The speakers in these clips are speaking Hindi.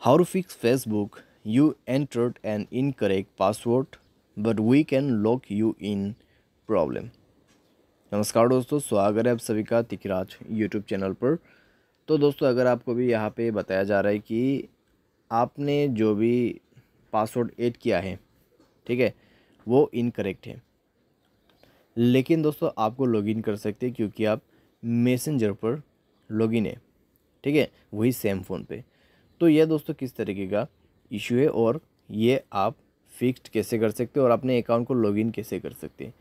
How to fix Facebook? You entered an incorrect password, but we can lock you in problem. नमस्कार दोस्तों स्वागत है आप सभी का तिकराज यूट्यूब चैनल पर तो दोस्तों अगर आपको भी यहाँ पे बताया जा रहा है कि आपने जो भी पासवर्ड ऐड किया है ठीक है वो इनकरेक्ट है लेकिन दोस्तों आपको लॉगिन कर सकते हैं क्योंकि आप मैसेंजर पर लॉगिन है ठीक है वही सेम फ़ोन पे तो यह दोस्तों किस तरीके का इशू है और ये आप फिक्स्ड कैसे कर सकते हो और अपने अकाउंट को लॉगिन कैसे कर सकते हैं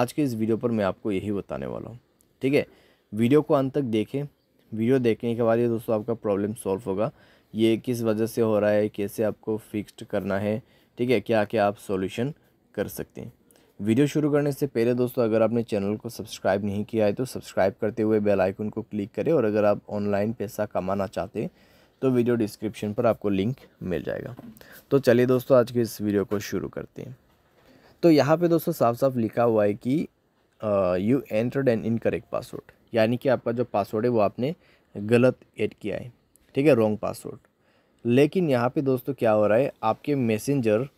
आज के इस वीडियो पर मैं आपको यही बताने वाला हूँ ठीक है वीडियो को अंत तक देखें वीडियो देखने के बाद ये दोस्तों आपका प्रॉब्लम सॉल्व होगा ये किस वजह से हो रहा है कैसे आपको फिक्स्ड करना है ठीक है क्या क्या आप सॉल्यूशन कर सकते हैं वीडियो शुरू करने से पहले दोस्तों अगर आपने चैनल को सब्सक्राइब नहीं किया है तो सब्सक्राइब करते हुए बेल आइकन को क्लिक करें और अगर आप ऑनलाइन पैसा कमाना चाहते हैं तो वीडियो डिस्क्रिप्शन पर आपको लिंक मिल जाएगा तो चलिए दोस्तों आज के इस वीडियो को शुरू करते हैं तो यहाँ पे दोस्तों साफ साफ लिखा हुआ है कि you entered an incorrect password यानी कि आपका जो पासवर्ड है वो आपने गलत एड किया है ठीक है रॉन्ग पासवर्ड लेकिन यहाँ पे दोस्तों क्या हो रहा है आपके मैसेंजर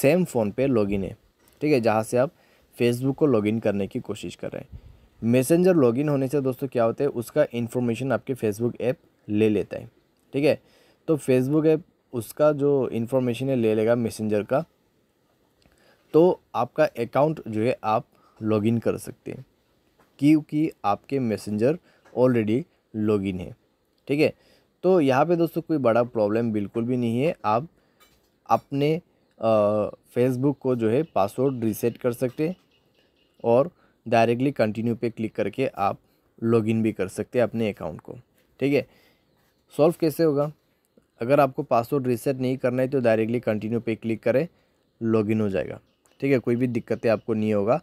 सेम फ़ोन पे लॉगिन है ठीक है जहाँ से आप फेसबुक को लॉगिन करने की कोशिश कर रहे हैं मैसेंजर लॉगिन होने से दोस्तों क्या होता है उसका इन्फॉर्मेशन आपके फेसबुक ऐप ले लेता है ठीक है तो फेसबुक ऐप उसका जो इन्फॉर्मेशन है ले लेगा मैसेंजर का तो आपका अकाउंट जो है आप लॉगिन कर सकते हैं क्योंकि आपके मैसेंजर ऑलरेडी लॉगिन है ठीक है तो यहाँ पे दोस्तों कोई बड़ा प्रॉब्लम बिल्कुल भी नहीं है आप अपने फेसबुक को जो है पासवर्ड रीसेट कर सकते और डायरेक्टली कंटिन्यू पे क्लिक करके आप लॉगिन भी कर सकते हैं अपने अकाउंट को ठीक है सॉल्व कैसे होगा अगर आपको पासवर्ड रीसेट नहीं करना है तो डायरेक्टली कंटिन्यू पे क्लिक करें लॉगिन हो जाएगा ठीक है कोई भी दिक्कतें आपको नहीं होगा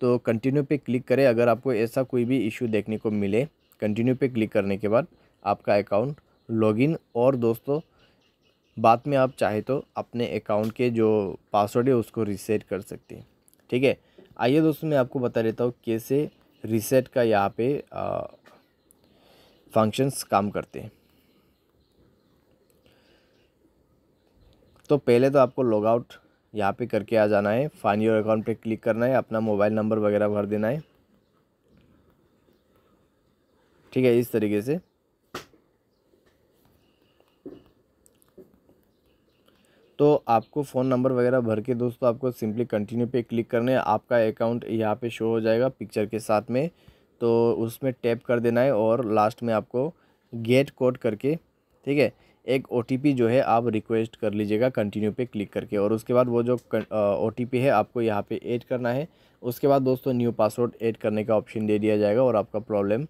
तो कंटिन्यू पे क्लिक करें अगर आपको ऐसा कोई भी इशू देखने को मिले कंटिन्यू पे क्लिक करने के बाद आपका अकाउंट लॉगिन और दोस्तों बाद में आप चाहे तो अपने अकाउंट के जो पासवर्ड है उसको रीसेट कर सकते हैं ठीक है आइए दोस्तों मैं आपको बता देता हूँ कैसे रिसेट का यहाँ पे फंक्शंस काम करते हैं तो पहले तो आपको लॉग आउट यहाँ पे करके आ जाना है फाइन योर अकाउंट पे क्लिक करना है अपना मोबाइल नंबर वगैरह भर देना है ठीक है इस तरीके से तो आपको फ़ोन नंबर वगैरह भर के दोस्तों आपको सिंपली कंटिन्यू पे क्लिक करना है आपका अकाउंट यहाँ पे शो हो जाएगा पिक्चर के साथ में तो उसमें टैप कर देना है और लास्ट में आपको गेट कोड करके ठीक है एक ओ जो है आप रिक्वेस्ट कर लीजिएगा कंटिन्यू पे क्लिक करके और उसके बाद वो जो ओ है आपको यहाँ पे ऐड करना है उसके बाद दोस्तों न्यू पासवर्ड ऐड करने का ऑप्शन दे दिया जाएगा और आपका प्रॉब्लम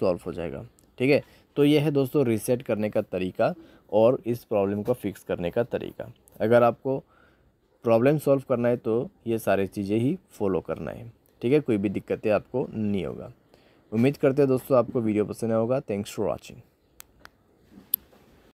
सॉल्व हो जाएगा ठीक है तो ये है दोस्तों रीसेट करने का तरीका और इस प्रॉब्लम को फिक्स करने का तरीका अगर आपको प्रॉब्लम सॉल्व करना है तो ये सारी चीज़ें ही फॉलो करना है ठीक है कोई भी दिक्कतें आपको नहीं होगा उम्मीद करते हैं दोस्तों आपको वीडियो पसंद आया होगा थैंक्स फॉर वॉचिंग